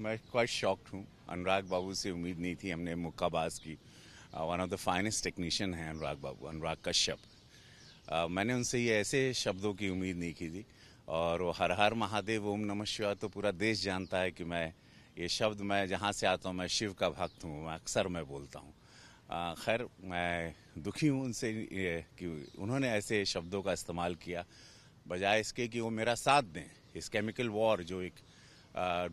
मैं quite shocked हूँ अनुराग बाबू से उम्मीद नहीं थी हमने मुक्काबाज की one of the finest technician है अनुराग बाबू अनुराग कश्यप uh, मैंने उनसे ये ऐसे शब्दों की उम्मीद नहीं की थी और वो हर हर महादेव ओम नम शिवा तो पूरा देश जानता है कि मैं ये शब्द मैं जहाँ से आता हूँ मैं शिव का भक्त हूँ मैं अक्सर मैं बोलता हूँ uh, खैर मैं दुखी हूँ उनसे कि उन्होंने ऐसे शब्दों का इस्तेमाल किया बजाय इसके कि वो मेरा साथ दें इस केमिकल वॉर जो एक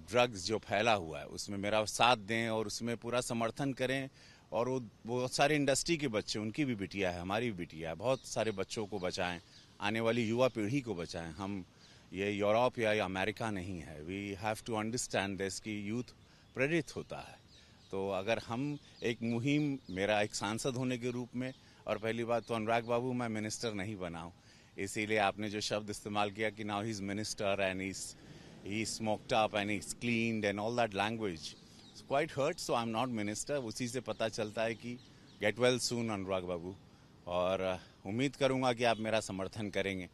ड्रग्स जो फैला हुआ है उसमें मेरा साथ दें और उसमें पूरा समर्थन करें और वो बहुत सारे इंडस्ट्री के बच्चे उनकी भी बिटिया है हमारी भी बिटिया है बहुत सारे बच्चों को बचाएं आने वाली युवा पीढ़ी को बचाएं हम ये यूरोप या अमेरिका नहीं है we have to understand this कि यूथ प्रेरित होता है तो अगर हम एक मुहिम मेरा एक सांसद होने के रूप में और पहली बात तो अनुराग बाबू मैं मिनिस्टर नहीं बनाऊँ इसीलिए आपने जो शब्द इस्तेमाल किया कि now he is minister and is he's smoked up and he's cleaned and all that language. It's quite hurt, so I'm not minister. उसी से पता चलता है कि गेट वेल सून अनुराग बाबू और uh, उम्मीद करूंगा कि आप मेरा समर्थन करेंगे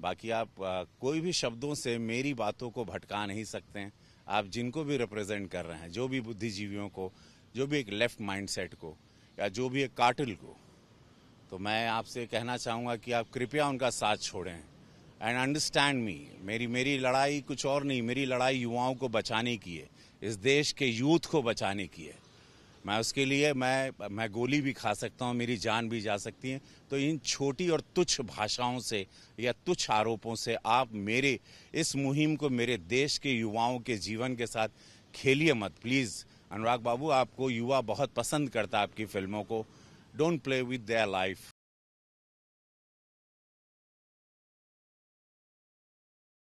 बाकी आप uh, कोई भी शब्दों से मेरी बातों को भटका नहीं सकते हैं आप जिनको भी रिप्रेजेंट कर रहे हैं जो भी बुद्धिजीवियों को जो भी एक लेफ्ट माइंडसेट को या जो भी एक काटिल को तो मैं आपसे कहना चाहूँगा कि आप कृपया उनका साथ छोड़ें एंड अंडरस्टैंड मी मेरी मेरी लड़ाई कुछ और नहीं मेरी लड़ाई युवाओं को बचाने की है इस देश के यूथ को बचाने की है मैं उसके लिए मैं मैं गोली भी खा सकता हूँ मेरी जान भी जा सकती है तो इन छोटी और तुच्छ भाषाओं से या तुच्छ आरोपों से आप मेरे इस मुहिम को मेरे देश के युवाओं के जीवन के साथ खेलिए मत प्लीज़ अनुराग बाबू आपको युवा बहुत पसंद करता है आपकी फिल्मों को don't play with their life